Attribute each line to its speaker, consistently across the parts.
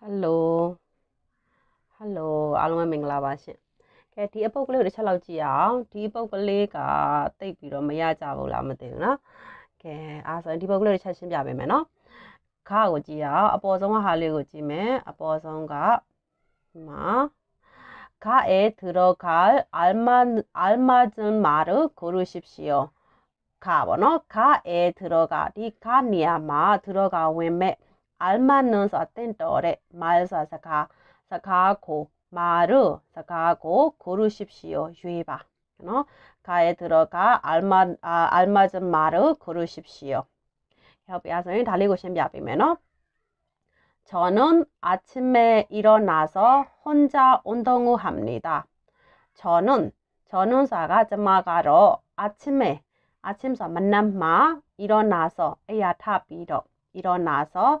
Speaker 1: hello hello အားလုံးပဲမင်္ဂလာပါရှင်ကဲဒီအပုတ်ကလေးကိုတစ်ချက်လောက်ကြည့်အောင်ဒီအပုတ်ကလေးကတိတ်ပြီးတော့မရကြဘူးလားမသိဘူးနော်ကဲအားဆိုဒီပုတ်ကလေးတစ်ချက်ရှင်းပြပေးမယ်နော်ခါကိုကြည့်အောင်အပေါ်ဆုံးကဟာလေးကိုကြည့်မယ်အပေါ်ဆုံးကဒီမှာခါအဲထရောခါအလ်မန်အလ်မာဇန်မာရကိုရူရှိရှိယောခါပေါ့နော်ခါအဲထရောကဒီခါနေရာမှာထရောကဝင်မဲ့ 알맞는 사텐더레 말사 사가 사가고 마르 사가고 고르십시오 유이바 y o 가에 들어가 알맞 아, 알맞은 마르 고르십시오 협의하선이 달리고 싶냐비면어 저는 아침에 일어나서 혼자 운동을 합니다. 저는 저는 사가 점마가로 아침에 아침서 만남마 일어나서 에야 타비로 일어나서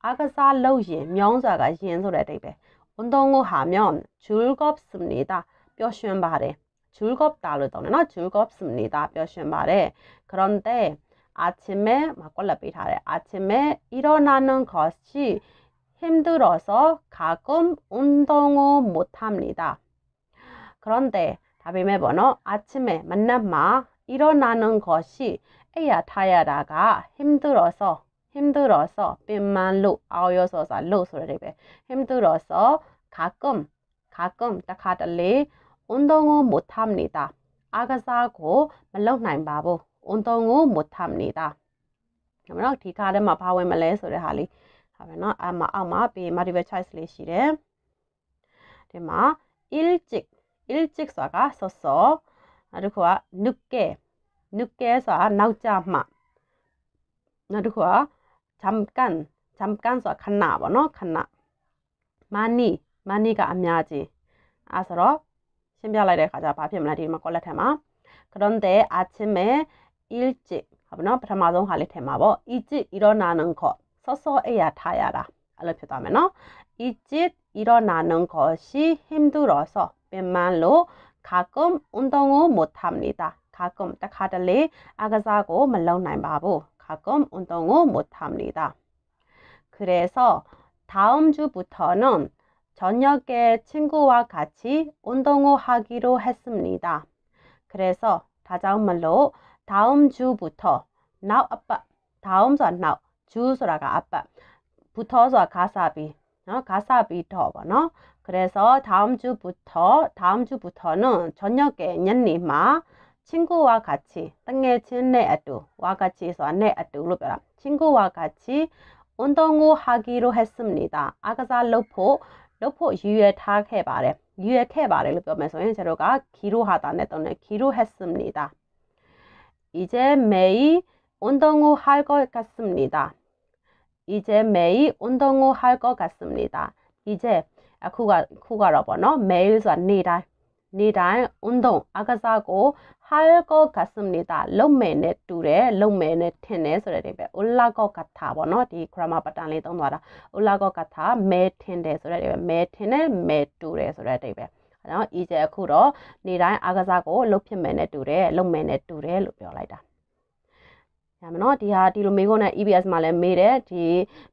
Speaker 1: 아가사 러인 명사가 연소될 베 운동을 하면 즐겁습니다. 뼈쉬운 말에 즐겁다를 떠나 즐겁습니다. 뼈쉬운 말에 그런데 아침에 막걸라비타래 아침에 일어나는 것이 힘들어서 가끔 운동을 못합니다. 그런데 답임의 번호 아침에 만나마 일어나는 것이 애야 타야라가 힘들어서 힘들어서빈만로아우여서로소리 래. 힘들어서가끔가끔딱하달리운동을못합니 다. 아가사고말로나인바보운동을못합니 다. 그러면디카에막바웨말래소리하 리. 하면은아마아마비마리베차이슬리시 래. 대마일찍일찍쏴가썼 어. 아르코와늦게늦게해서나오자 마. 나르코와 잠깐 잠깐서 칸나 번호 칸나 많이 많이가 안하지 아서로 신비할라를 가자 바비엠라리마 꼴라 테마 그런데 아침에 일찍 하면 브라마동 할리 테마보 일찍 일어나는 것 서서해야 타야라 알려표다면어 일찍 일어나는 것이 힘들어서 맨말로 가끔 운동을 못합니다. 가끔 딱 하달리 아가자고 말라운 나이 바보 가끔 운동을 못합니다. 그래서 다음 주부터는 저녁에 친구와 같이 운동을 하기로 했습니다. 그래서 다자음말로 다음 주부터 나 o 아빠 다음주 n o 주소라가 아빠 붙어서 가사비 어, 가사비 더버너 그래서 다음 주부터 다음 주부터는 저녁에 년리마 친구와 같이 땅에 친내 아뚜와 같이 해서 안내 아뚜로 벼라 친구와 같이 운동을 하기로 했습니다. 아가사 러포 러포 유예탁해 말해 유예해 말해를 벼면서 재로가 기로하다 내던에 기로했습니다. 이제 매일 운동을 할 것 같습니다. 이제 매일 운동을 할 것 같습니다. 이제 အခုကခုကတော့ပေါ 아, နေ့တိုင်းဝန်တုံအကစားကိုဟာကောကစမ်နေတာလုံမဲနဲ့တူတယ်လုံမဲနဲ့ထင်တယ်ဆိုတဲ့အိမ်ပဲဥလာကောကထာပေါ့နော်ဒီခရမပတန်လေးသုံးသွားတာဥလာကောကထာမဲထင်တယ်ဆိုတဲ့အိမ်ပဲမဲထင်တယ်မဲတူတယ်ဆိုတဲ့အိမ်ပဲအဲ့တော့ဤကျအခုတော့နေ့တိုင်းအကစားကိုလုံဖြစ်မဲနဲ့တူတယ်လုံမဲနဲ့တူတယ်လို့ပြောလိုက်တာရမယ်နော်ဒီဟာဒီလိုမေးခွန်းနဲ့ EBS မှာလည်းမေးတယ်ဒီ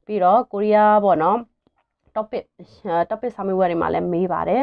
Speaker 1: ပြီးတော့ကိုရီးယားပေါ့နော် topic topic စာမေးပွဲတွေမှာလည်းမေးပါတယ်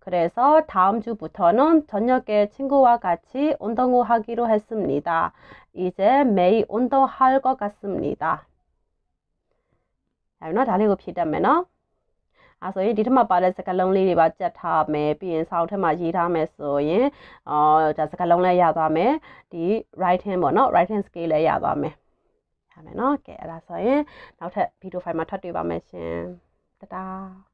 Speaker 1: 그래서 다음 주부터는 저녁에 친구와 같이 운동하기로 했습니다. 이제 매일 운동할 것 같습니다.အဲ့နော်ဒါလေးကိုဖြည့်တတ်မယ်နော်အဲ့ဆိုရင်ဒီထက်မှပါတဲ့စကလုံးလေးတွေပါကြက်ထားမယ်ပြီးရင်စောင်းထက်မှရေးထားမယ်ဆိုရင်အော်ဒါစကလုံးလည်းရသွားမယ်ဒီ right hand ပေါ့နော် right hand scale လည်းရသွားမယ်ရမယ်နော်ကဲအဲ့ဒါဆိုရင်နောက်ထပ် video file မှာထပ်တွေ့ပါမယ်ရှင်တတား